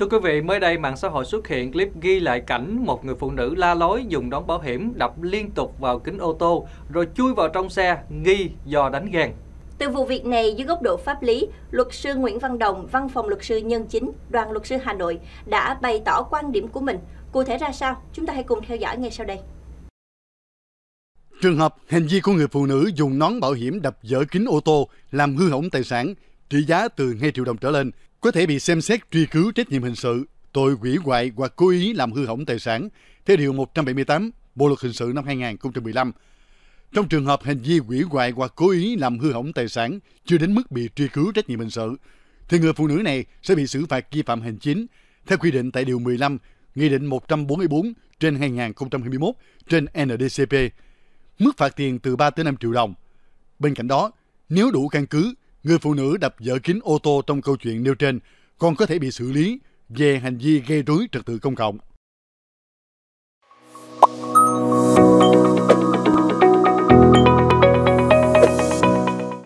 Thưa quý vị, mới đây mạng xã hội xuất hiện clip ghi lại cảnh một người phụ nữ la lối dùng đón bảo hiểm đập liên tục vào kính ô tô rồi chui vào trong xe nghi do đánh ghen. Từ vụ việc này, dưới góc độ pháp lý, luật sư Nguyễn Văn Đồng, văn phòng luật sư nhân chính, đoàn luật sư Hà Nội đã bày tỏ quan điểm của mình. Cụ thể ra sao? Chúng ta hãy cùng theo dõi ngay sau đây. Trường hợp hành vi của người phụ nữ dùng nón bảo hiểm đập vỡ kính ô tô làm hư hỏng tài sản trị giá từ 2 triệu đồng trở lên có thể bị xem xét truy cứu trách nhiệm hình sự, tội hủy hoại hoặc cố ý làm hư hỏng tài sản theo Điều 178 Bộ Luật Hình sự năm 2015. Trong trường hợp hành vi hủy hoại hoặc cố ý làm hư hỏng tài sản chưa đến mức bị truy cứu trách nhiệm hình sự, thì người phụ nữ này sẽ bị xử phạt vi phạm hành chính theo quy định tại Điều 15 Nghị định 144 trên 2021 trên NDCP, mức phạt tiền từ 3 tới 5 triệu đồng. Bên cạnh đó, nếu đủ căn cứ, Người phụ nữ đập vỡ kính ô tô trong câu chuyện nêu trên còn có thể bị xử lý về hành vi gây rối trật tự công cộng.